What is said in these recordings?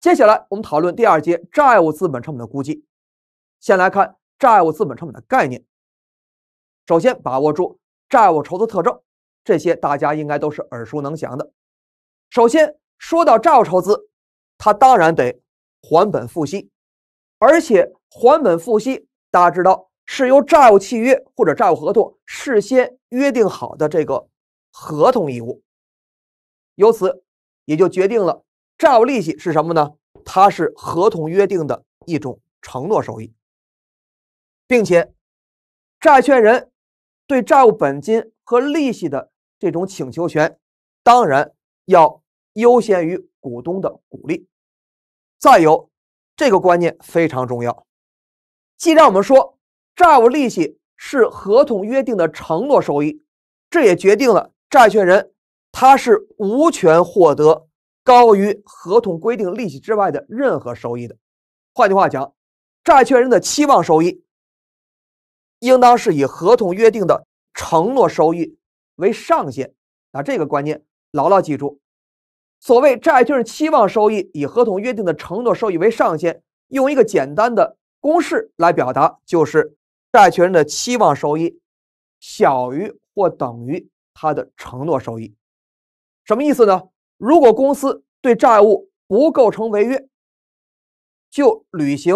接下来我们讨论第二节债务资本成本的估计。先来看债务资本成本的概念。首先把握住债务筹资特征，这些大家应该都是耳熟能详的。首先说到债务筹资，它当然得还本付息，而且还本付息，大家知道是由债务契约或者债务合同事先约定好的这个合同义务，由此也就决定了。债务利息是什么呢？它是合同约定的一种承诺收益，并且，债权人对债务本金和利息的这种请求权，当然要优先于股东的股利。再有，这个观念非常重要。既然我们说债务利息是合同约定的承诺收益，这也决定了债权人他是无权获得。高于合同规定利息之外的任何收益的，换句话讲，债权人的期望收益应当是以合同约定的承诺收益为上限。啊，这个观念牢牢记住。所谓债权人期望收益以合同约定的承诺收益为上限，用一个简单的公式来表达，就是债权人的期望收益小于或等于他的承诺收益。什么意思呢？如果公司对债务不构成违约，就履行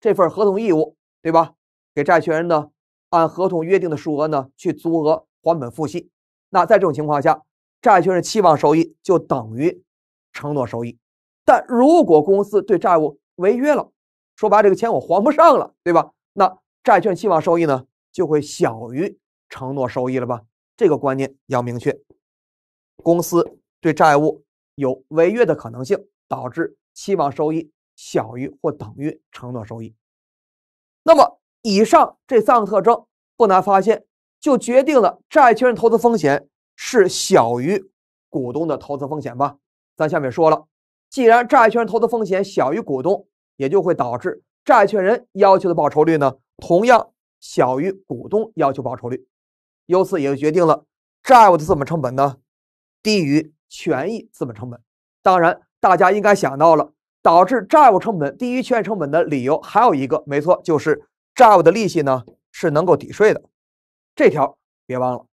这份合同义务，对吧？给债权人呢，按合同约定的数额呢去足额还本付息。那在这种情况下，债权人期望收益就等于承诺收益。但如果公司对债务违约了，说白这个钱我还不上了，对吧？那债券期望收益呢就会小于承诺收益了吧？这个观念要明确，公司。对债务有违约的可能性，导致期望收益小于或等于承诺收益。那么，以上这三个特征不难发现，就决定了债权人投资风险是小于股东的投资风险吧？咱下面说了，既然债权人投资风险小于股东，也就会导致债权人要求的报酬率呢，同样小于股东要求报酬率。由此也就决定了债务的资本成本呢，低于。权益资本成本，当然大家应该想到了，导致债务成本低于权益成本的理由还有一个，没错，就是债务的利息呢是能够抵税的，这条别忘了。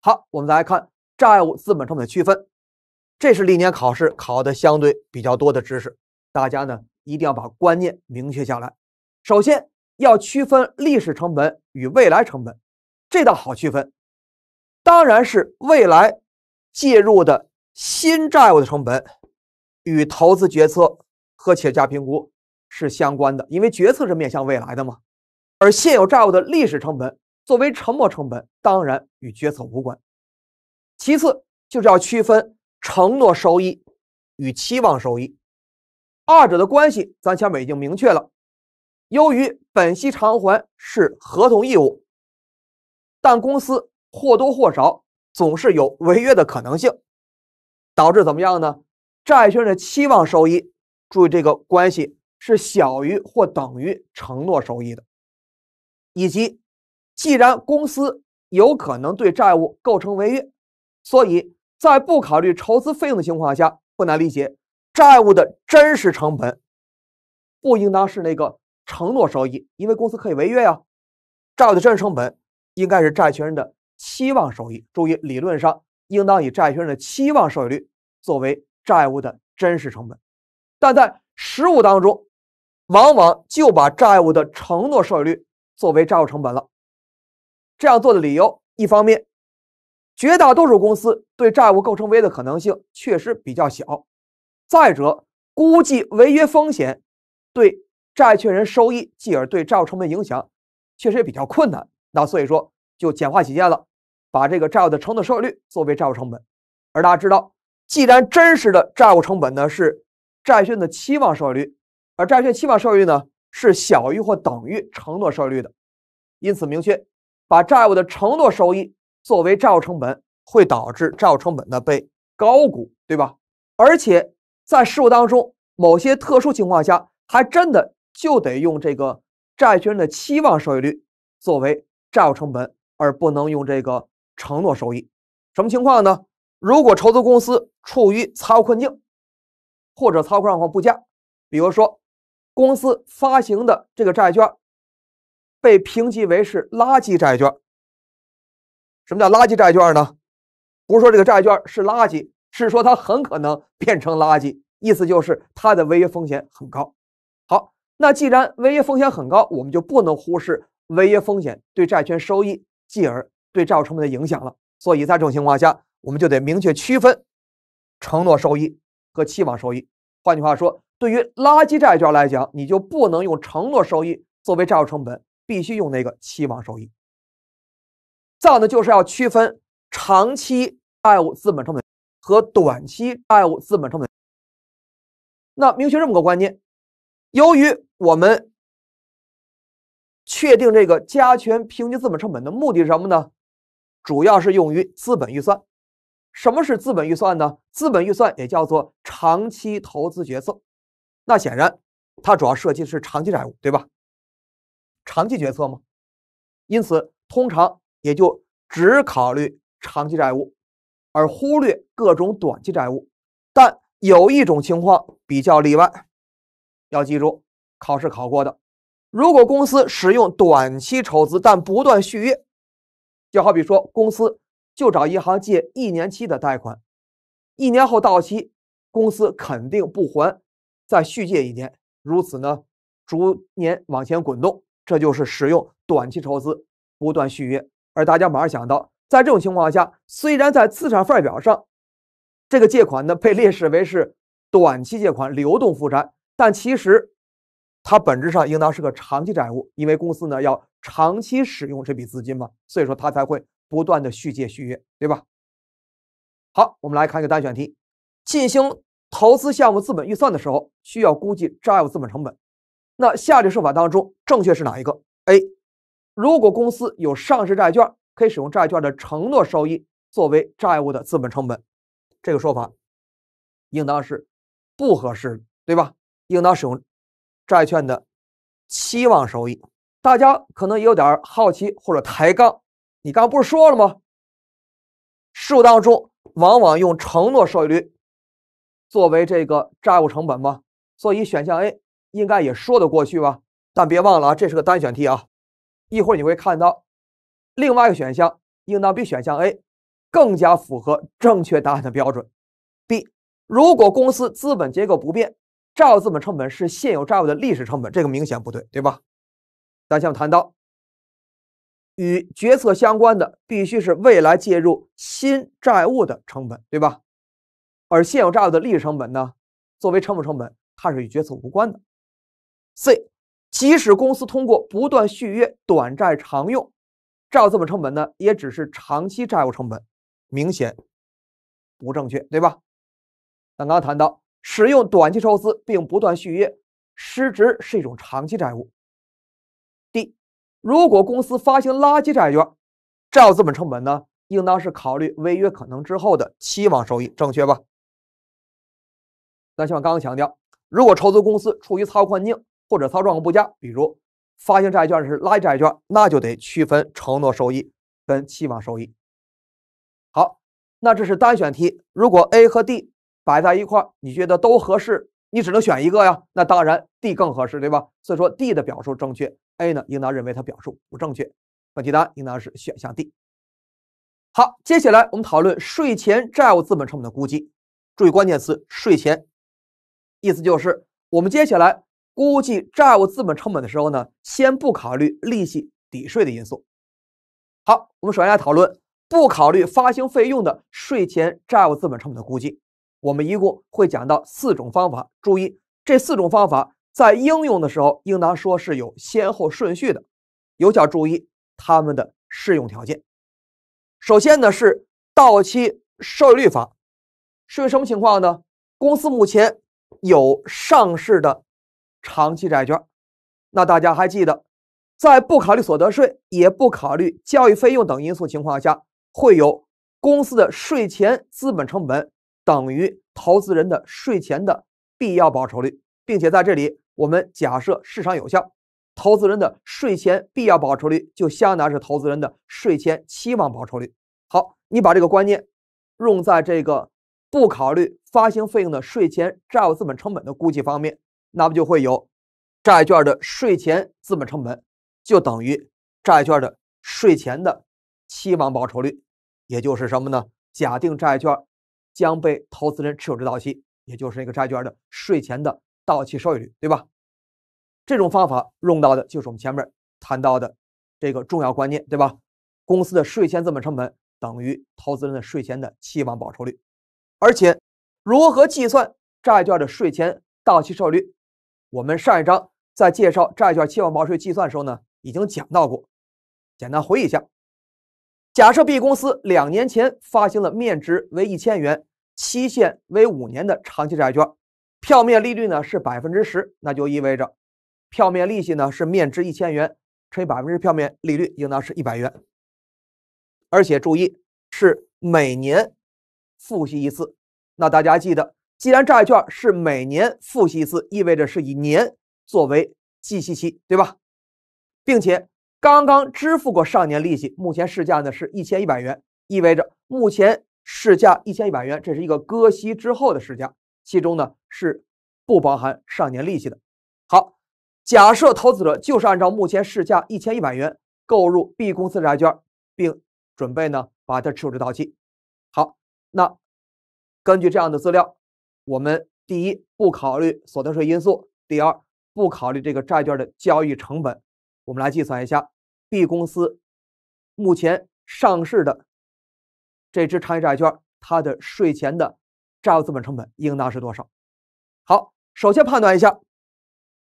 好，我们再来看债务资本成本的区分，这是历年考试考的相对比较多的知识，大家呢一定要把观念明确下来。首先要区分历史成本与未来成本，这倒好区分，当然是未来。介入的新债务的成本与投资决策和企业家评估是相关的，因为决策是面向未来的嘛。而现有债务的历史成本作为沉没成本，当然与决策无关。其次就是要区分承诺收益与期望收益，二者的关系咱前面已经明确了。由于本息偿还是合同义务，但公司或多或少。总是有违约的可能性，导致怎么样呢？债券人的期望收益，注意这个关系是小于或等于承诺收益的。以及，既然公司有可能对债务构成违约，所以在不考虑筹资费用的情况下，不难理解，债务的真实成本不应当是那个承诺收益，因为公司可以违约呀。债务的真实成本应该是债权人的。期望收益，注意，理论上应当以债权人的期望收益率作为债务的真实成本，但在实务当中，往往就把债务的承诺收益率作为债务成本了。这样做的理由，一方面，绝大多数公司对债务构成违约的可能性确实比较小；再者，估计违约风险对债权人收益，继而对债务成本影响，确实也比较困难。那所以说，就简化起见了。把这个债务的承诺收益率作为债务成本，而大家知道，既然真实的债务成本呢是债券的期望收益率，而债券期望收益率呢是小于或等于承诺收益率的，因此明确，把债务的承诺收益作为债务成本会导致债务成本呢被高估，对吧？而且在事务当中，某些特殊情况下还真的就得用这个债权人的期望收益率作为债务成本，而不能用这个。承诺收益什么情况呢？如果筹资公司处于财务困境或者财务状况不佳，比如说公司发行的这个债券被评级为是垃圾债券。什么叫垃圾债券呢？不是说这个债券是垃圾，是说它很可能变成垃圾，意思就是它的违约风险很高。好，那既然违约风险很高，我们就不能忽视违约风险对债券收益，继而。对债务成本的影响了，所以在这种情况下，我们就得明确区分承诺收益和期望收益。换句话说，对于垃圾债券来讲，你就不能用承诺收益作为债务成本，必须用那个期望收益。再有呢，就是要区分长期债务资本成本和短期债务资本成本。那明确这么个观念，由于我们确定这个加权平均资本成本的目的是什么呢？主要是用于资本预算。什么是资本预算呢？资本预算也叫做长期投资决策。那显然，它主要涉及的是长期债务，对吧？长期决策嘛，因此通常也就只考虑长期债务，而忽略各种短期债务。但有一种情况比较例外，要记住，考试考过的。如果公司使用短期筹资，但不断续约。就好比说，公司就找银行借一年期的贷款，一年后到期，公司肯定不还，再续借一年，如此呢，逐年往前滚动，这就是使用短期筹资，不断续约。而大家马上想到，在这种情况下，虽然在资产负债表上，这个借款呢被列示为是短期借款、流动负债，但其实，它本质上应当是个长期债务，因为公司呢要。长期使用这笔资金嘛，所以说他才会不断的续借续约，对吧？好，我们来看一个单选题。进行投资项目资本预算的时候，需要估计债务资本成本。那下列说法当中，正确是哪一个？A，如果公司有上市债券，可以使用债券的承诺收益作为债务的资本成本。这个说法应当是不合适的，对吧？应当使用债券的期望收益。大家可能也有点好奇或者抬杠，你刚不是说了吗？事务当中往往用承诺收益率作为这个债务成本吗？所以选项 A 应该也说得过去吧？但别忘了啊，这是个单选题啊！一会儿你会看到另外一个选项应当比选项 A 更加符合正确答案的标准。B，如果公司资本结构不变，债务资本成本是现有债务的历史成本，这个明显不对，对吧？刚才我谈到，与决策相关的必须是未来介入新债务的成本，对吧？而现有债务的利息成本呢，作为成本成本，它是与决策无关的。C，即使公司通过不断续约短债常用，债务资本成本呢，也只是长期债务成本，明显不正确，对吧？那刚刚谈到，使用短期筹资并不断续约，失职是一种长期债务。D，如果公司发行垃圾债券，债务资本成本呢，应当是考虑违约可能之后的期望收益，正确吧？那像刚刚强调，如果筹资公司处于操环境或者操作不佳，比如发行债券是垃圾债券，那就得区分承诺收益跟期望收益。好，那这是单选题，如果 A 和 D 摆在一块儿，你觉得都合适？你只能选一个呀，那当然 D 更合适，对吧？所以说 D 的表述正确，A 呢应当认为它表述不正确。本题答案应当是选项 D。好，接下来我们讨论税前债务资本成本的估计。注意关键词“税前”，意思就是我们接下来估计债务资本成本的时候呢，先不考虑利息抵税的因素。好，我们首先来讨论不考虑发行费用的税前债务资本成本的估计。我们一共会讲到四种方法。注意，这四种方法在应用的时候，应当说是有先后顺序的，尤其要注意它们的适用条件。首先呢是到期收益率法，是个什么情况呢？公司目前有上市的长期债券，那大家还记得，在不考虑所得税、也不考虑教育费用等因素情况下，会有公司的税前资本成本。等于投资人的税前的必要报酬率，并且在这里我们假设市场有效，投资人的税前必要报酬率就相当是投资人的税前期望报酬率。好，你把这个观念用在这个不考虑发行费用的税前债务资本成本的估计方面，那么就会有债券的税前资本成本就等于债券的税前的期望报酬率，也就是什么呢？假定债券。将被投资人持有至到期，也就是那个债券的税前的到期收益率，对吧？这种方法用到的就是我们前面谈到的这个重要观念，对吧？公司的税前资本成本等于投资人的税前的期望报酬率，而且如何计算债券的税前到期收益率，我们上一章在介绍债券期望报酬计算的时候呢，已经讲到过，简单回忆一下。假设 B 公司两年前发行了面值为一千元、期限为五年的长期债券，票面利率呢是百分之十，那就意味着票面利息呢是面值一千元乘以百分之票面利率，应当是一百元。而且注意是每年付息一次。那大家记得，既然债券是每年付息一次，意味着是以年作为计息期，对吧？并且。刚刚支付过上年利息，目前市价呢是一千一百元，意味着目前市价一千一百元，这是一个割息之后的市价，其中呢是不包含上年利息的。好，假设投资者就是按照目前市价一千一百元购入 B 公司债券，并准备呢把它持有至到期。好，那根据这样的资料，我们第一不考虑所得税因素，第二不考虑这个债券的交易成本，我们来计算一下。B 公司目前上市的这只长期债券，它的税前的债务资本成本应当是多少？好，首先判断一下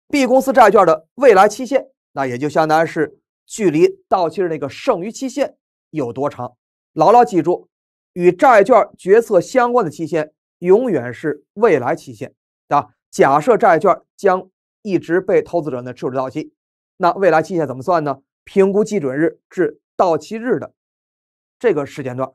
B 公司债券的未来期限，那也就相当于是距离到期的那个剩余期限有多长。牢牢记住，与债券决策相关的期限永远是未来期限，啊，假设债券将一直被投资者呢持有到期，那未来期限怎么算呢？评估基准日至到期日的这个时间段，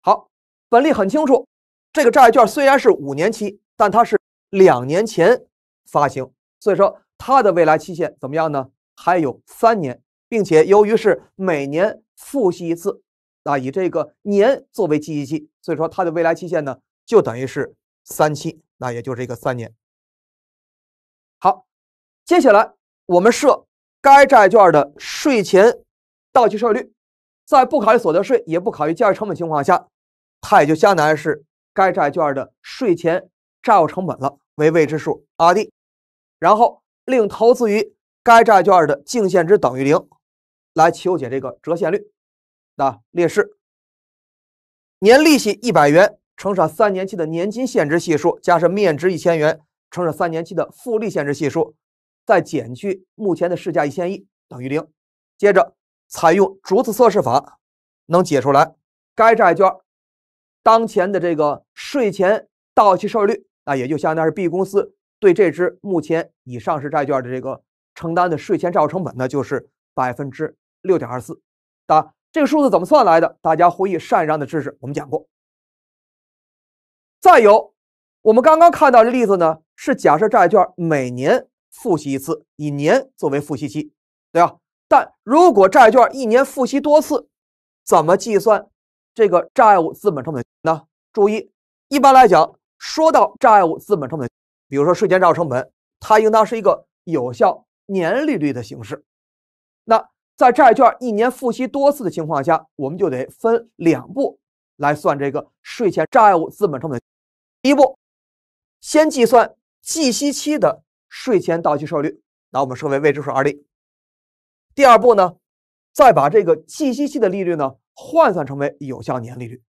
好，本例很清楚。这个债券虽然是五年期，但它是两年前发行，所以说它的未来期限怎么样呢？还有三年，并且由于是每年付息一次，啊，以这个年作为计息期，所以说它的未来期限呢，就等于是三期，那也就是一个三年。好，接下来我们设。该债券的税前到期收益率，在不考虑所得税也不考虑价易成本情况下，它也就相当于是该债券的税前债务成本了，为未知数 rD。然后令投资于该债券的净现值等于零，来求解这个折现率那列式：年利息一百元乘上三年期的年金现值系数，加上面值一千元乘上三年期的复利现值系数。再减去目前的市价一千亿，等于零。接着采用逐次测试法，能解出来该债券当前的这个税前到期收益率，那也就相当于是 B 公司对这支目前已上市债券的这个承担的税前债务成本呢，就是百分之六点二四。答，这个数字怎么算来的？大家回忆一让的知识，我们讲过。再有，我们刚刚看到的例子呢，是假设债券每年。复息一次，以年作为复息期，对吧？但如果债券一年复息多次，怎么计算这个债务资本成本呢？注意，一般来讲，说到债务资本成本，比如说税前债务成本，它应当是一个有效年利率的形式。那在债券一年复息多次的情况下，我们就得分两步来算这个税前债务资本成本。第一步，先计算计息期的。税前到期收益率，那我们设为未知数 r。第二步呢，再把这个计息期的利率呢换算成为有效年利率。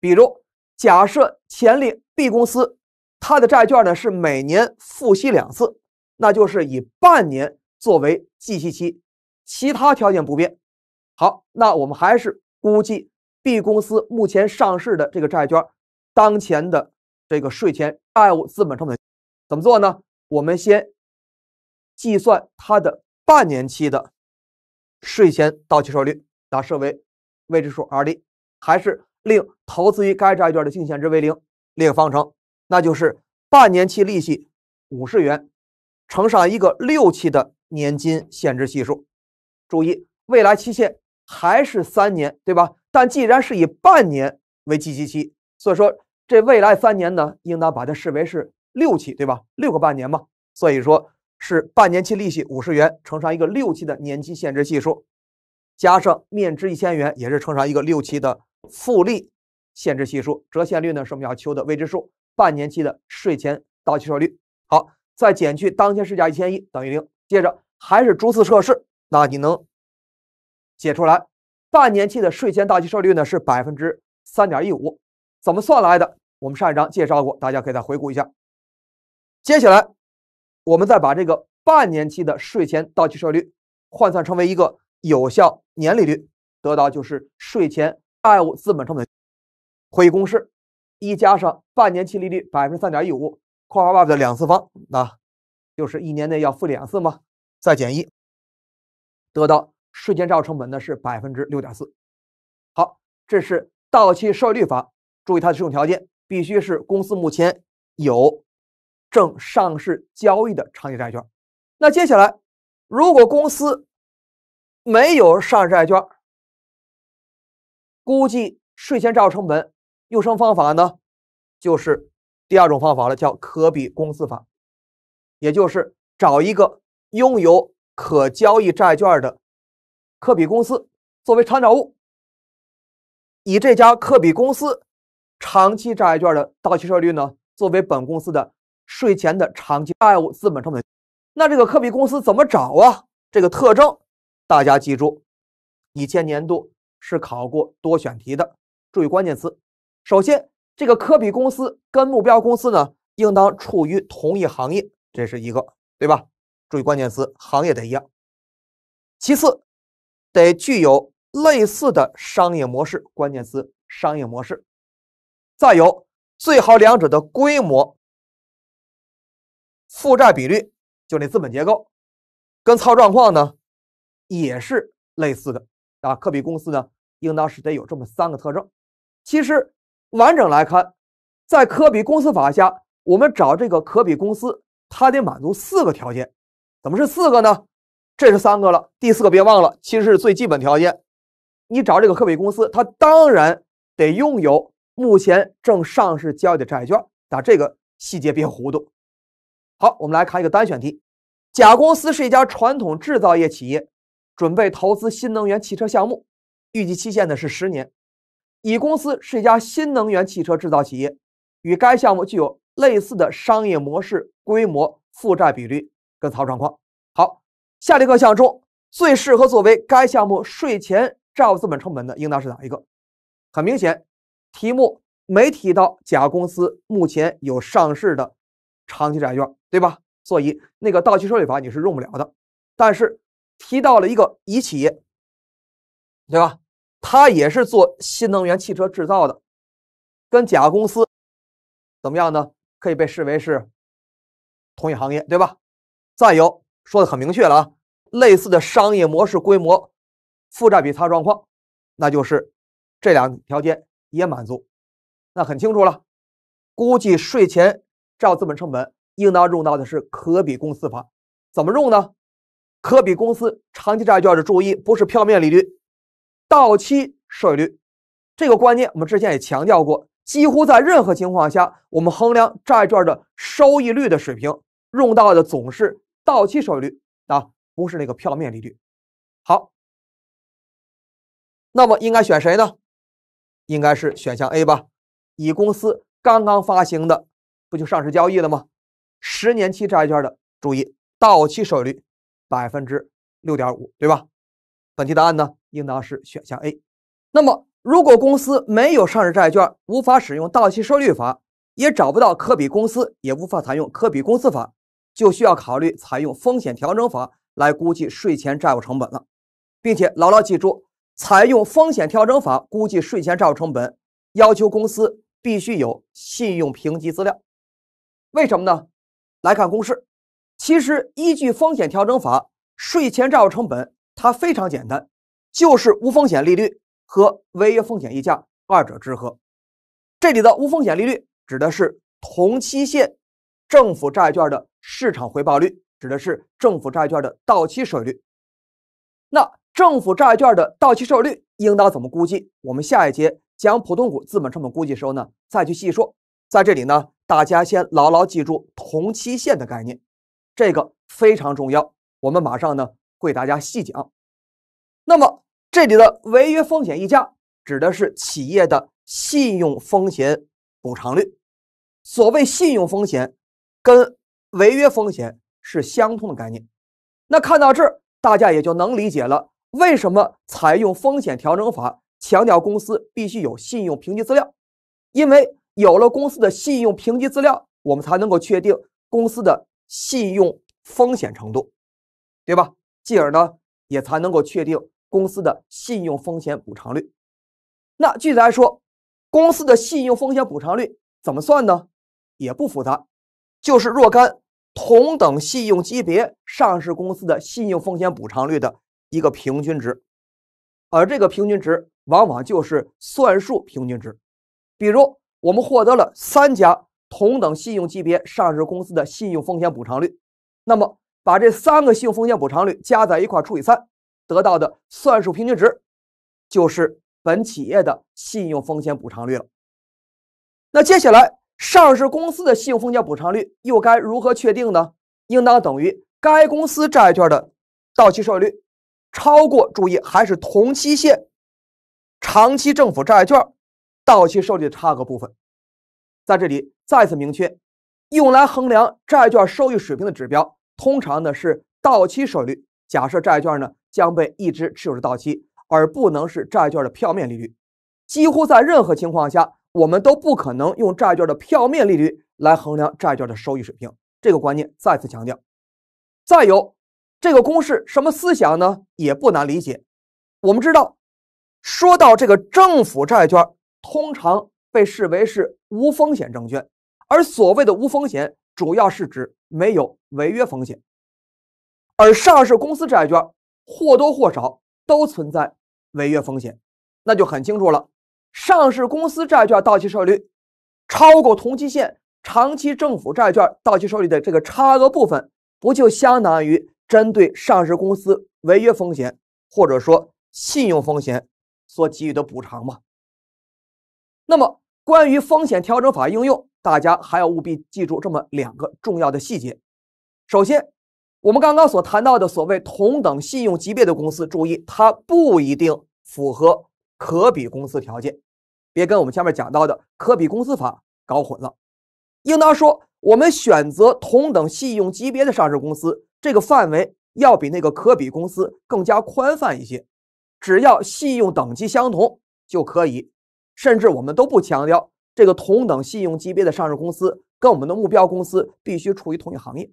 比如假设潜力 B 公司它的债券呢是每年付息两次，那就是以半年作为计息期，其他条件不变。好，那我们还是估计 B 公司目前上市的这个债券当前的这个税前债务资本成本怎么做呢？我们先计算它的半年期的税前到期收益率，假设为未知数 r 零，还是令投资于该债券的净现值为零，列方程，那就是半年期利息五十元乘上一个六期的年金现值系数，注意未来期限还是三年，对吧？但既然是以半年为计息期，所以说这未来三年呢，应当把它视为是。六期对吧？六个半年嘛，所以说是半年期利息五十元乘上一个六期的年期现值系数，加上面值一千元也是乘上一个六期的复利现值系数，折现率呢是我们要求的未知数，半年期的税前到期收益率。好，再减去当前市价一千一等于零，接着还是逐次测试，那你能解出来？半年期的税前到期收益率呢是百分之三点一五，怎么算来的？我们上一章介绍过，大家可以再回顾一下。接下来，我们再把这个半年期的税前到期税率换算成为一个有效年利率，得到就是税前债务资本成本。会议公式：一加上半年期利率百分之三点一五，括号外的两次方，那就是一年内要付两次嘛，再减一，得到税前债务成本呢是百分之六点四。好，这是到期税率法。注意它的适用条件，必须是公司目前有。正上市交易的长期债券，那接下来，如果公司没有上市债券，估计税前债务成本用什么方法呢？就是第二种方法了，叫可比公司法，也就是找一个拥有可交易债券的可比公司作为参照物，以这家可比公司长期债券的到期收益率呢作为本公司的。税前的长期债务资本成本，那这个科比公司怎么找啊？这个特征大家记住，以前年度是考过多选题的。注意关键词：首先，这个科比公司跟目标公司呢，应当处于同一行业，这是一个对吧？注意关键词，行业得一样。其次，得具有类似的商业模式，关键词商业模式。再有，最好两者的规模。负债比率就那资本结构，跟操状况呢也是类似的啊。科比公司呢，应当是得有这么三个特征。其实完整来看，在科比公司法下，我们找这个科比公司，它得满足四个条件。怎么是四个呢？这是三个了，第四个别忘了，其实是最基本条件。你找这个科比公司，它当然得拥有目前正上市交易的债券。打这个细节别糊涂。好，我们来看一个单选题。甲公司是一家传统制造业企业，准备投资新能源汽车项目，预计期限呢是十年。乙公司是一家新能源汽车制造企业，与该项目具有类似的商业模式、规模、负债比率跟财务状况。好，下列各项中最适合作为该项目税前债务资本成本的，应当是哪一个？很明显，题目没提到甲公司目前有上市的长期债券。对吧？所以那个到期收益法你是用不了的。但是提到了一个乙企业，对吧？它也是做新能源汽车制造的，跟甲公司怎么样呢？可以被视为是同一行业，对吧？再有说的很明确了啊，类似的商业模式、规模、负债比差状况，那就是这两条街也满足。那很清楚了，估计税前照资本成本。应当用到的是可比公司法，怎么用呢？可比公司长期债券的注意，不是票面利率，到期收益率。这个观念我们之前也强调过，几乎在任何情况下，我们衡量债券的收益率的水平，用到的总是到期收益率啊，不是那个票面利率。好，那么应该选谁呢？应该是选项 A 吧？乙公司刚刚发行的，不就上市交易了吗？十年期债券的注意，到期收益率百分之六点五，对吧？本题答案呢，应当是选项 A。那么，如果公司没有上市债券，无法使用到期收益率法，也找不到可比公司，也无法采用可比公司法，就需要考虑采用风险调整法来估计税前债务成本了，并且牢牢记住，采用风险调整法估计税前债务成本，要求公司必须有信用评级资料。为什么呢？来看公式，其实依据风险调整法，税前债务成本它非常简单，就是无风险利率和违约风险溢价二者之和。这里的无风险利率指的是同期限政府债券的市场回报率，指的是政府债券的到期收益率。那政府债券的到期收益率应当怎么估计？我们下一节讲普通股资本成本估计时候呢，再去细说。在这里呢。大家先牢牢记住同期限的概念，这个非常重要。我们马上呢会大家细讲。那么这里的违约风险溢价指的是企业的信用风险补偿率。所谓信用风险跟违约风险是相通的概念。那看到这儿，大家也就能理解了为什么采用风险调整法强调公司必须有信用评级资料，因为。有了公司的信用评级资料，我们才能够确定公司的信用风险程度，对吧？进而呢，也才能够确定公司的信用风险补偿率。那具体来说，公司的信用风险补偿率怎么算呢？也不复杂，就是若干同等信用级别上市公司的信用风险补偿率的一个平均值，而这个平均值往往就是算术平均值，比如。我们获得了三家同等信用级别上市公司的信用风险补偿率，那么把这三个信用风险补偿率加在一块除以三，得到的算术平均值就是本企业的信用风险补偿率了。那接下来，上市公司的信用风险补偿率又该如何确定呢？应当等于该公司债券的到期收益率超过，注意还是同期限长期政府债券。到期收益率的差额部分，在这里再次明确，用来衡量债券收益水平的指标，通常呢是到期收益率。假设债券呢将被一直持有至到期，而不能是债券的票面利率。几乎在任何情况下，我们都不可能用债券的票面利率来衡量债券的收益水平。这个观念再次强调。再有，这个公式什么思想呢？也不难理解。我们知道，说到这个政府债券。通常被视为是无风险证券，而所谓的无风险主要是指没有违约风险，而上市公司债券或多或少都存在违约风险，那就很清楚了。上市公司债券到期收益率超过同期限长期政府债券到期收益率的这个差额部分，不就相当于针对上市公司违约风险或者说信用风险所给予的补偿吗？那么，关于风险调整法应用，大家还要务必记住这么两个重要的细节。首先，我们刚刚所谈到的所谓同等信用级别的公司，注意，它不一定符合可比公司条件，别跟我们前面讲到的可比公司法搞混了。应当说，我们选择同等信用级别的上市公司，这个范围要比那个可比公司更加宽泛一些，只要信用等级相同就可以。甚至我们都不强调这个同等信用级别的上市公司跟我们的目标公司必须处于同一行业。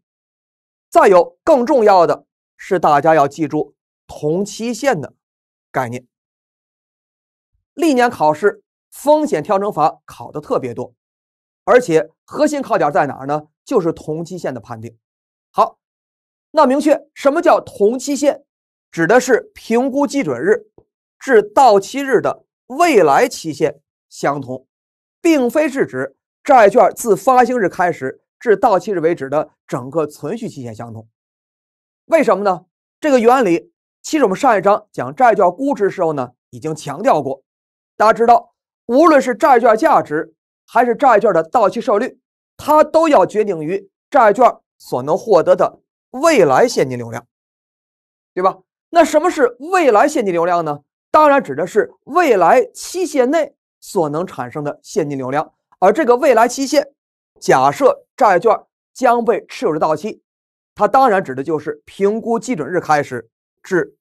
再有更重要的是，大家要记住同期限的概念。历年考试风险调整法考的特别多，而且核心考点在哪儿呢？就是同期限的判定。好，那明确什么叫同期限，指的是评估基准日至到期日的。未来期限相同，并非是指债券自发行日开始至到期日为止的整个存续期限相同。为什么呢？这个原理其实我们上一章讲债券估值时候呢，已经强调过。大家知道，无论是债券价值还是债券的到期售率，它都要决定于债券所能获得的未来现金流量，对吧？那什么是未来现金流量呢？当然指的是未来期限内所能产生的现金流量，而这个未来期限，假设债券将被持有至到期，它当然指的就是评估基准日开始至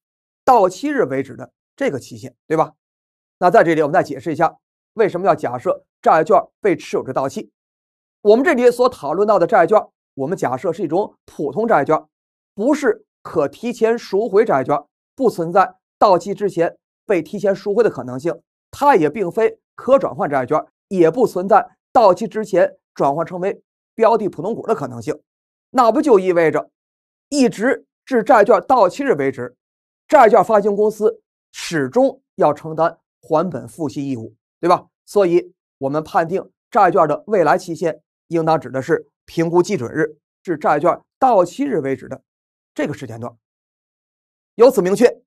到期日为止的这个期限，对吧？那在这里我们再解释一下，为什么要假设债券被持有至到期？我们这里所讨论到的债券，我们假设是一种普通债券，不是可提前赎回债券，不存在到期之前。被提前赎回的可能性，它也并非可转换债券，也不存在到期之前转换成为标的普通股的可能性。那不就意味着，一直至债券到期日为止，债券发行公司始终要承担还本付息义务，对吧？所以，我们判定债券的未来期限应当指的是评估基准日至债券到期日为止的这个时间段。由此明确。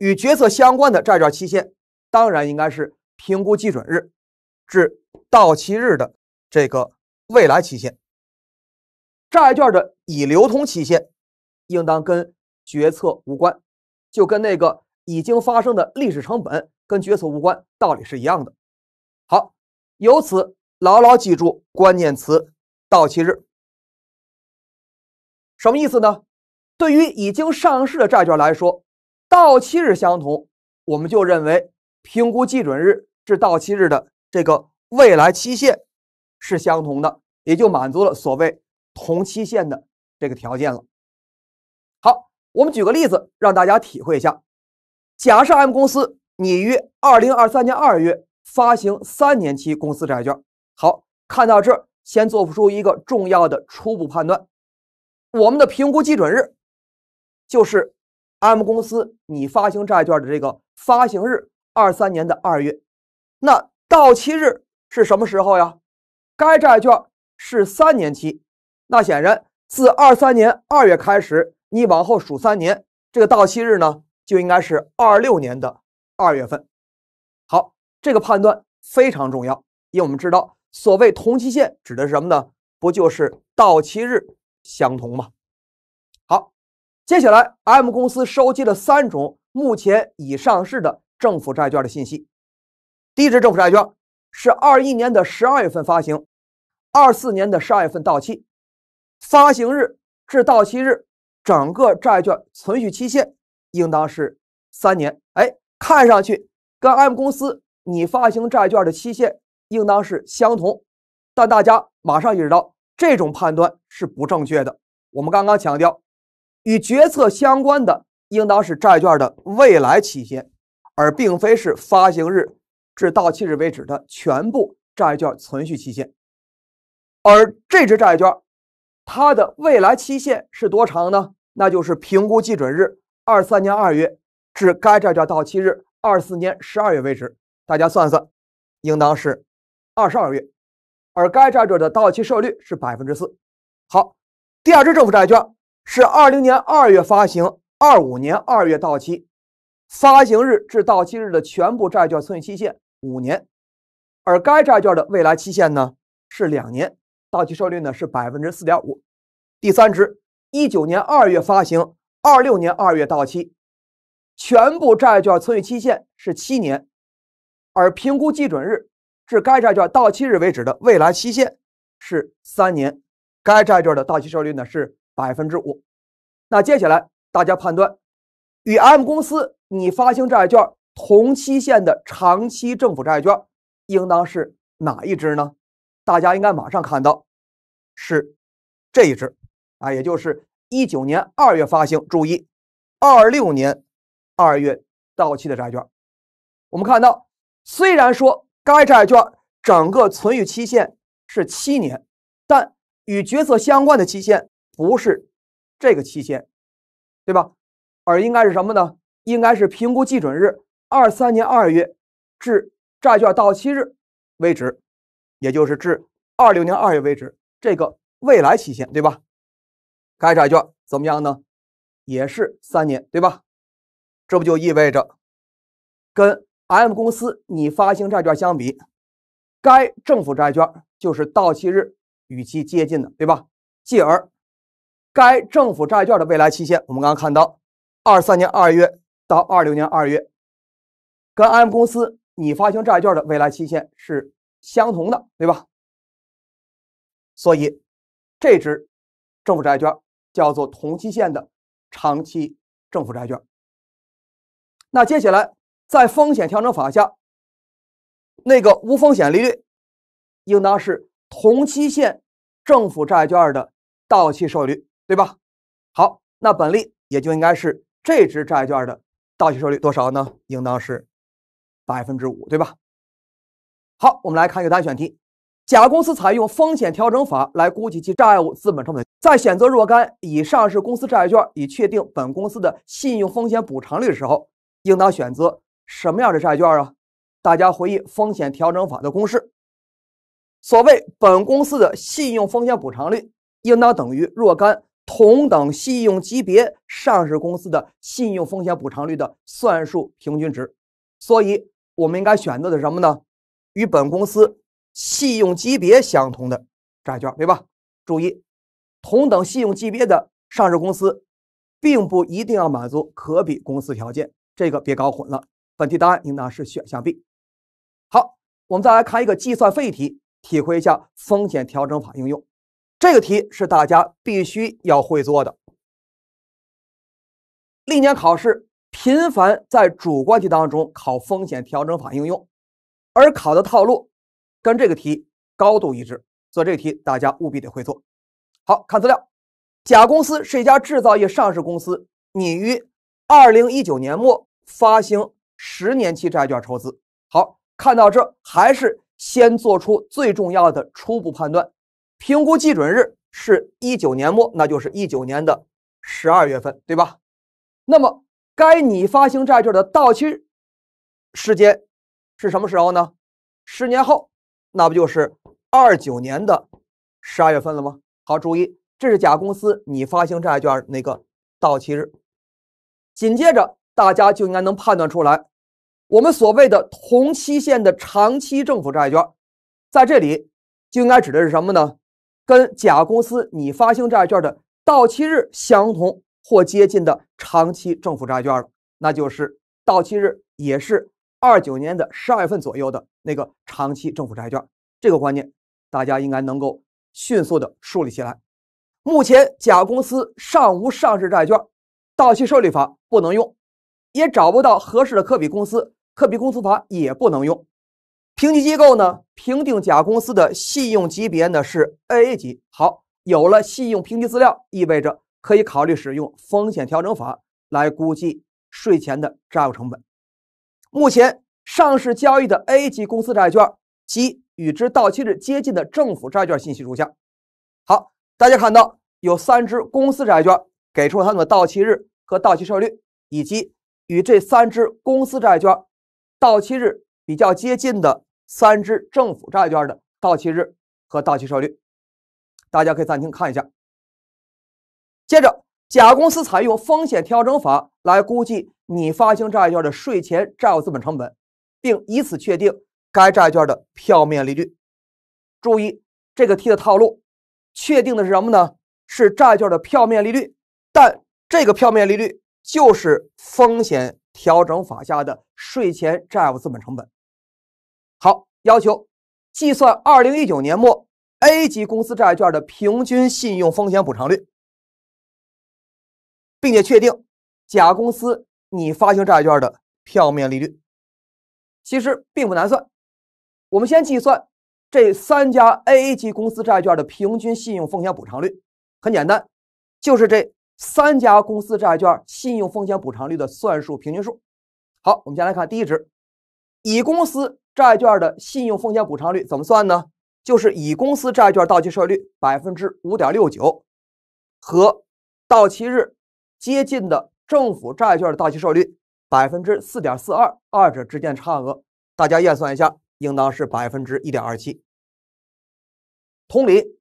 与决策相关的债券期限，当然应该是评估基准日至到期日的这个未来期限。债券的已流通期限，应当跟决策无关，就跟那个已经发生的历史成本跟决策无关，道理是一样的。好，由此牢牢记住关键词到期日。什么意思呢？对于已经上市的债券来说。到期日相同，我们就认为评估基准日至到期日的这个未来期限是相同的，也就满足了所谓同期限的这个条件了。好，我们举个例子让大家体会一下。假设 M 公司拟于二零二三年二月发行三年期公司债券，好，看到这儿先做不出一个重要的初步判断，我们的评估基准日就是。M 公司，你发行债券的这个发行日，二三年的二月，那到期日是什么时候呀？该债券是三年期，那显然自二三年二月开始，你往后数三年，这个到期日呢就应该是二六年的二月份。好，这个判断非常重要，因为我们知道，所谓同期限指的是什么呢？不就是到期日相同吗？接下来，M 公司收集了三种目前已上市的政府债券的信息。第一只政府债券是二一年的十二月份发行，二四年的十二月份到期，发行日至到期日整个债券存续期限应当是三年。哎，看上去跟 M 公司拟发行债券的期限应当是相同，但大家马上意识到这种判断是不正确的。我们刚刚强调。与决策相关的，应当是债券的未来期限，而并非是发行日至到期日为止的全部债券存续期限。而这只债券，它的未来期限是多长呢？那就是评估基准日二三年二月至该债券到期日二四年十二月为止。大家算算，应当是二十二月。而该债券的到期收率是百分之四。好，第二只政府债券。是二零年二月发行，二五年二月到期，发行日至到期日的全部债券存续期限五年，而该债券的未来期限呢是两年，到期收益率呢是百分之四点五。第三只，一九年二月发行，二六年二月到期，全部债券存续期限是七年，而评估基准日至该债券到期日为止的未来期限是三年，该债券的到期收益率呢是。百分之五，那接下来大家判断，与 M 公司拟发行债券同期限的长期政府债券，应当是哪一支呢？大家应该马上看到，是这一支啊，也就是一九年二月发行，注意，二六年二月到期的债券。我们看到，虽然说该债券整个存续期限是七年，但与决策相关的期限。不是这个期限，对吧？而应该是什么呢？应该是评估基准日二三年二月至债券到期日为止，也就是至二六年二月为止，这个未来期限，对吧？该债券怎么样呢？也是三年，对吧？这不就意味着跟 M 公司拟发行债券相比，该政府债券就是到期日与其接近的，对吧？继而。该政府债券的未来期限，我们刚刚看到，二三年二月到二六年二月，跟 M 公司拟发行债券的未来期限是相同的，对吧？所以，这支政府债券叫做同期限的长期政府债券。那接下来，在风险调整法下，那个无风险利率，应当是同期限政府债券的到期收益率。对吧？好，那本例也就应该是这只债券的到期收益率多少呢？应当是百分之五，对吧？好，我们来看一个单选题。甲公司采用风险调整法来估计其债务资本成本，在选择若干以上市公司债券以确定本公司的信用风险补偿率的时候，应当选择什么样的债券啊？大家回忆风险调整法的公式，所谓本公司的信用风险补偿率，应当等于若干。同等信用级别上市公司的信用风险补偿率的算术平均值，所以我们应该选择的什么呢？与本公司信用级别相同的债券，对吧？注意，同等信用级别的上市公司并不一定要满足可比公司条件，这个别搞混了。本题答案应当是选项 B。好，我们再来看一个计算费题，体会一下风险调整法应用。这个题是大家必须要会做的。历年考试频繁在主观题当中考风险调整法应用，而考的套路跟这个题高度一致，所以这个题大家务必得会做。好，看资料，甲公司是一家制造业上市公司，拟于二零一九年末发行十年期债券筹资。好，看到这还是先做出最重要的初步判断。评估基准日是一九年末，那就是一九年的十二月份，对吧？那么该你发行债券的到期时间是什么时候呢？十年后，那不就是二九年的十二月份了吗？好，注意，这是甲公司你发行债券那个到期日。紧接着，大家就应该能判断出来，我们所谓的同期限的长期政府债券，在这里就应该指的是什么呢？跟甲公司拟发行债券的到期日相同或接近的长期政府债券，那就是到期日也是二九年的十二月份左右的那个长期政府债券。这个观念大家应该能够迅速的树立起来。目前甲公司尚无上市债券，到期受理法不能用，也找不到合适的可比公司，可比公司法也不能用。评级机构呢评定甲公司的信用级别呢是 AA 级。好，有了信用评级资料，意味着可以考虑使用风险调整法来估计税前的债务成本。目前上市交易的 A 级公司债券及与之到期日接近的政府债券信息如下。好，大家看到有三只公司债券给出了它们的到期日和到期收益率，以及与这三只公司债券到期日比较接近的。三支政府债券的到期日和到期收益率，大家可以暂停看一下。接着，甲公司采用风险调整法来估计拟发行债券的税前债务资本成本，并以此确定该债券的票面利率。注意这个 T 的套路，确定的是什么呢？是债券的票面利率，但这个票面利率就是风险调整法下的税前债务资本成本。好，要求计算二零一九年末 A 级公司债券的平均信用风险补偿率，并且确定甲公司拟发行债券的票面利率。其实并不难算，我们先计算这三家 A 级公司债券的平均信用风险补偿率。很简单，就是这三家公司债券信用风险补偿率的算术平均数。好，我们先来看第一只，乙公司。债券的信用风险补偿率怎么算呢？就是乙公司债券到期收益率百分之五点六九，和到期日接近的政府债券的到期收益率百分之四点四二，二者之间差额，大家验算一下，应当是百分之一点二七。同理，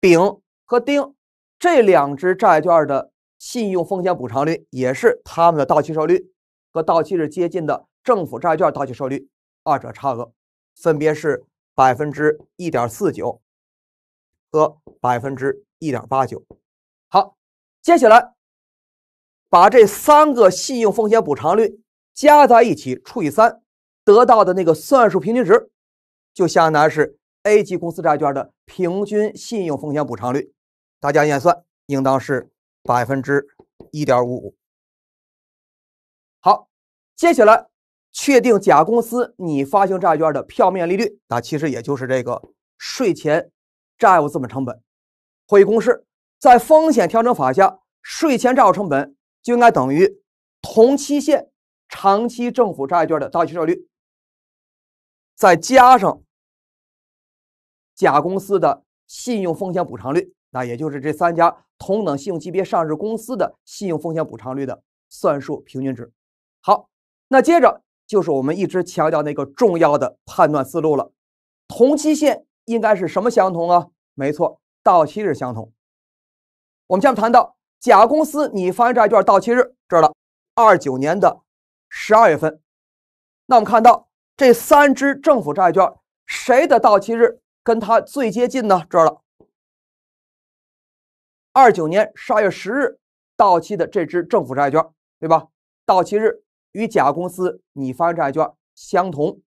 丙和丁这两只债券的信用风险补偿率也是它们的到期收益率和到期日接近的政府债券到期收益率。二者差额分别是百分之一点四九和百分之一点八九。好，接下来把这三个信用风险补偿率加在一起，除以三，得到的那个算术平均值，就相当于是 A 级公司债券的平均信用风险补偿率。大家验算，应当是百分之一点五五。好，接下来。确定甲公司拟发行债券的票面利率，那其实也就是这个税前债务资本成本。会议公式，在风险调整法下，税前债务成本就应该等于同期限长期政府债券的到期收益率，再加上甲公司的信用风险补偿率，那也就是这三家同等信用级别上市公司的信用风险补偿率的算术平均值。好，那接着。就是我们一直强调那个重要的判断思路了，同期限应该是什么相同啊？没错，到期日相同。我们下面谈到甲公司，拟发行债券到期日这儿了，二九年的十二月份。那我们看到这三只政府债券，谁的到期日跟它最接近呢？这儿了，二九年十二月十日到期的这支政府债券，对吧？到期日。与甲公司拟发债券相同，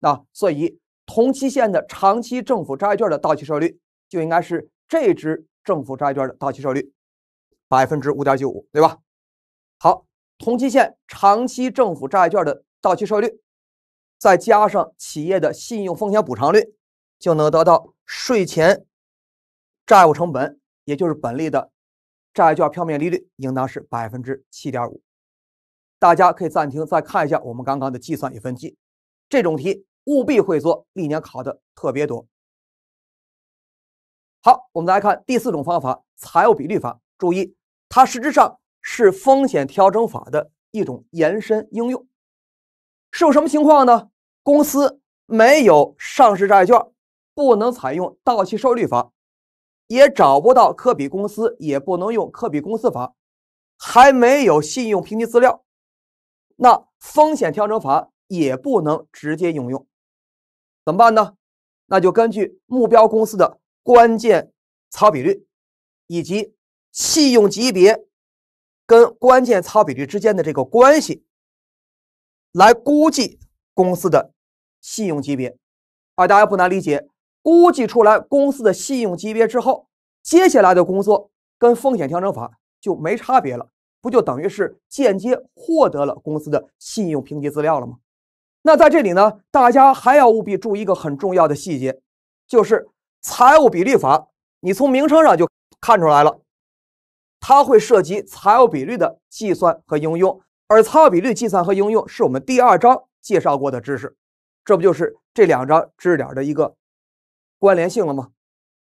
那所以同期限的长期政府债券的到期收益率就应该是这支政府债券的到期收益率百分之五点九五，对吧？好，同期限长期政府债券的到期收益率再加上企业的信用风险补偿率，就能得到税前债务成本，也就是本例的债券票面利率应当是百分之七点五。大家可以暂停，再看一下我们刚刚的计算与分析。这种题务必会做，历年考的特别多。好，我们来看第四种方法——财务比率法。注意，它实质上是风险调整法的一种延伸应用。是有什么情况呢？公司没有上市债券，不能采用到期收益率法；也找不到可比公司，也不能用可比公司法；还没有信用评级资料。那风险调整法也不能直接应用，怎么办呢？那就根据目标公司的关键操比率以及信用级别跟关键操比率之间的这个关系，来估计公司的信用级别。啊，大家不难理解，估计出来公司的信用级别之后，接下来的工作跟风险调整法就没差别了。不就等于是间接获得了公司的信用评级资料了吗？那在这里呢，大家还要务必注意一个很重要的细节，就是财务比率法。你从名称上就看出来了，它会涉及财务比率的计算和应用。而财务比率计算和应用是我们第二章介绍过的知识，这不就是这两章知识点的一个关联性了吗？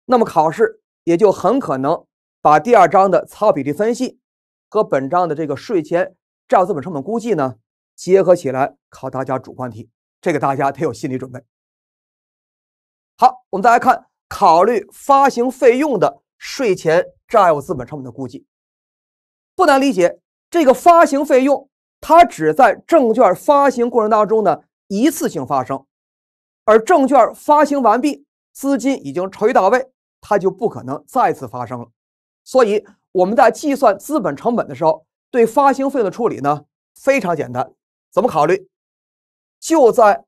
那么考试也就很可能把第二章的财务比例分析。和本章的这个税前债务资本成本估计呢结合起来考大家主观题，这个大家得有心理准备。好，我们再来看，考虑发行费用的税前债务资本成本的估计，不难理解。这个发行费用，它只在证券发行过程当中呢一次性发生，而证券发行完毕，资金已经筹集到位，它就不可能再次发生了。所以我们在计算资本成本的时候，对发行费的处理呢非常简单。怎么考虑？就在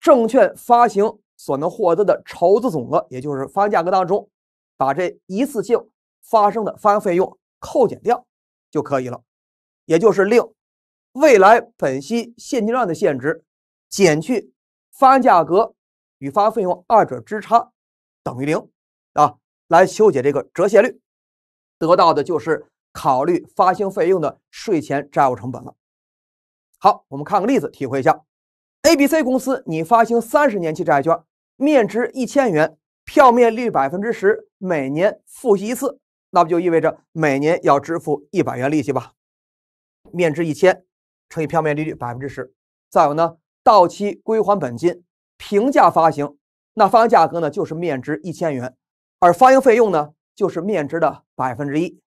证券发行所能获得的筹资总额，也就是发行价格当中，把这一次性发生的发行费用扣减掉就可以了。也就是令未来本息现金量的现值减去发行价格与发行费用二者之差等于零啊，来求解这个折现率。得到的就是考虑发行费用的税前债务成本了。好，我们看个例子，体会一下。A、B、C 公司拟发行三十年期债券，面值一千元，票面利率百分之十，每年付息一次。那不就意味着每年要支付一百元利息吧？面值一千乘以票面利率百分之十。再有呢，到期归还本金，平价发行，那发行价格呢就是面值一千元，而发行费用呢？就是面值的百分之一。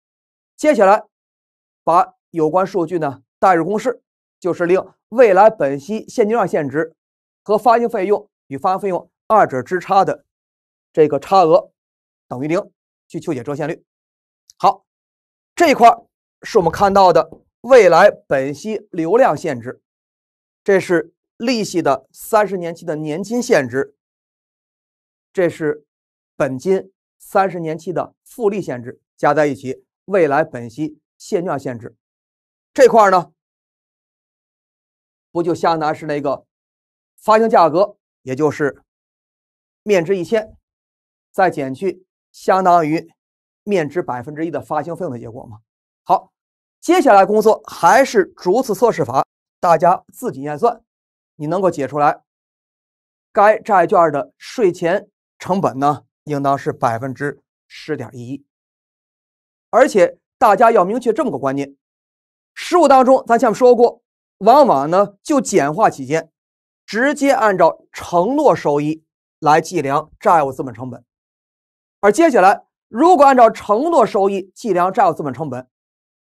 接下来，把有关数据呢代入公式，就是令未来本息现金流现值和发行费用与发行费用二者之差的这个差额等于零，去求解折现率。好，这一块是我们看到的未来本息流量限制，这是利息的三十年期的年金现值，这是本金。三十年期的复利限制加在一起，未来本息现券限制这块呢，不就相当于是那个发行价格，也就是面值一千，再减去相当于面值百分之一的发行费用的结果吗？好，接下来工作还是逐次测试法，大家自己验算，你能够解出来该债券的税前成本呢？应当是百分之十点一一，而且大家要明确这么个观念：实务当中，咱前面说过，往往呢就简化起见，直接按照承诺收益来计量债务资本成本。而接下来，如果按照承诺收益计量债务资本成本，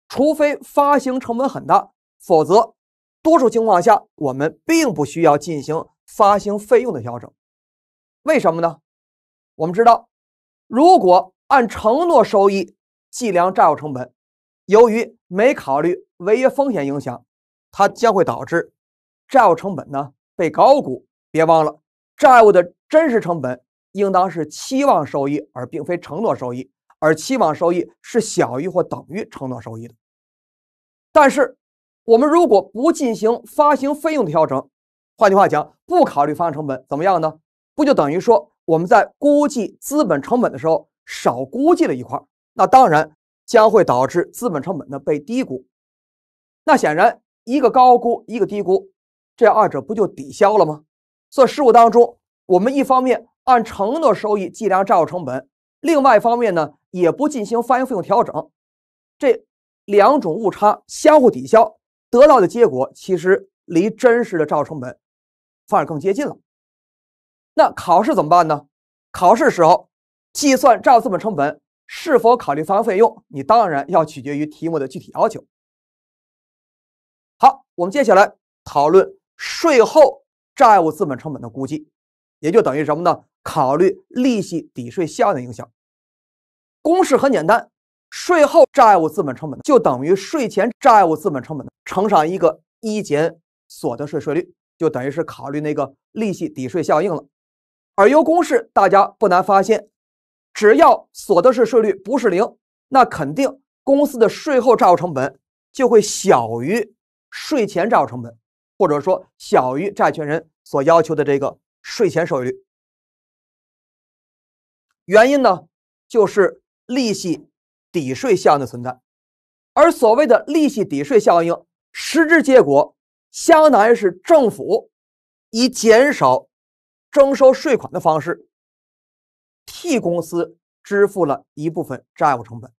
除非发行成本很大，否则多数情况下我们并不需要进行发行费用的调整。为什么呢？我们知道，如果按承诺收益计量债务成本，由于没考虑违约风险影响，它将会导致债务成本呢被高估。别忘了，债务的真实成本应当是期望收益，而并非承诺收益。而期望收益是小于或等于承诺收益的。但是，我们如果不进行发行费用的调整，换句话讲，不考虑发行成本，怎么样呢？不就等于说？我们在估计资本成本的时候少估计了一块，那当然将会导致资本成本呢被低估。那显然一个高估一个低估，这二者不就抵消了吗？所以事误当中，我们一方面按承诺收益计量债务成本，另外一方面呢也不进行发行费用调整，这两种误差相互抵消，得到的结果其实离真实的债务成本反而更接近了。那考试怎么办呢？考试时候计算债务资本成本是否考虑发行费用，你当然要取决于题目的具体要求。好，我们接下来讨论税后债务资本成本的估计，也就等于什么呢？考虑利息抵税效应的影响。公式很简单，税后债务资本成本就等于税前债务资本成本乘上一个一减所得税税率，就等于是考虑那个利息抵税效应了。而由公式，大家不难发现，只要所得税税率不是零，那肯定公司的税后债务成本就会小于税前债务成本，或者说小于债权人所要求的这个税前收益率。原因呢，就是利息抵税效应的存在。而所谓的利息抵税效应，实质结果相当于是政府以减少。征收税款的方式，替公司支付了一部分债务成本。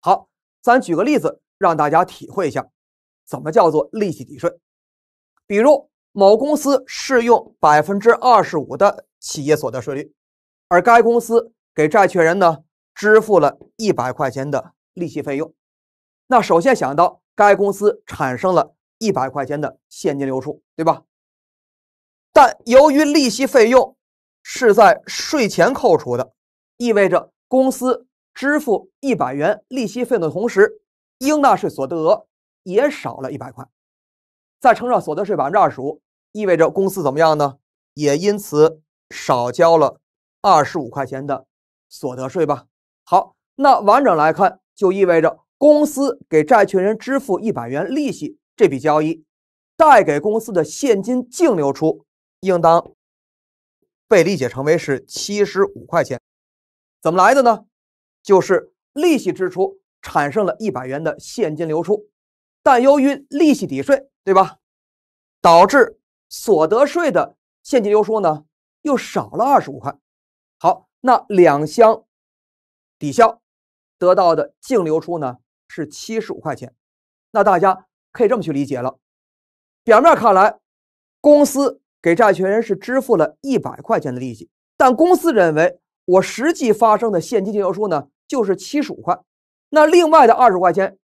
好，咱举个例子让大家体会一下，怎么叫做利息抵税。比如某公司适用百分之二十五的企业所得税率，而该公司给债权人呢支付了一百块钱的利息费用。那首先想到该公司产生了一百块钱的现金流出，对吧？但由于利息费用是在税前扣除的，意味着公司支付一百元利息费的同时，应纳税所得额也少了一百块。再乘上所得税百分之二十五，意味着公司怎么样呢？也因此少交了二十五块钱的所得税吧。好，那完整来看，就意味着公司给债权人支付一百元利息这笔交易，带给公司的现金净流出。应当被理解成为是七十五块钱，怎么来的呢？就是利息支出产生了一百元的现金流出，但由于利息抵税，对吧？导致所得税的现金流出呢又少了二十五块。好，那两相抵消，得到的净流出呢是七十五块钱。那大家可以这么去理解了。表面看来，公司。给债权人是支付了一百块钱的利息，但公司认为我实际发生的现金净流出呢就是七十五块，那另外的二十块钱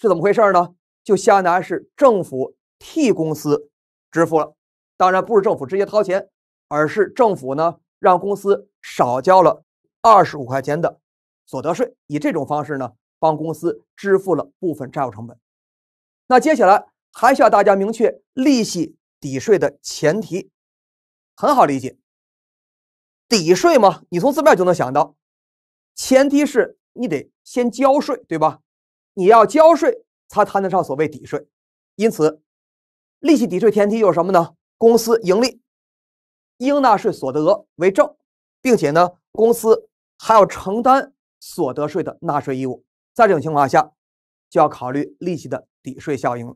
是怎么回事呢？就相当于是政府替公司支付了，当然不是政府直接掏钱，而是政府呢让公司少交了二十五块钱的所得税，以这种方式呢帮公司支付了部分债务成本。那接下来还需要大家明确利息。抵税的前提很好理解，抵税嘛，你从字面就能想到，前提是你得先交税，对吧？你要交税，才谈得上所谓抵税。因此，利息抵税前提有什么呢？公司盈利，应纳税所得额为正，并且呢，公司还要承担所得税的纳税义务。在这种情况下，就要考虑利息的抵税效应。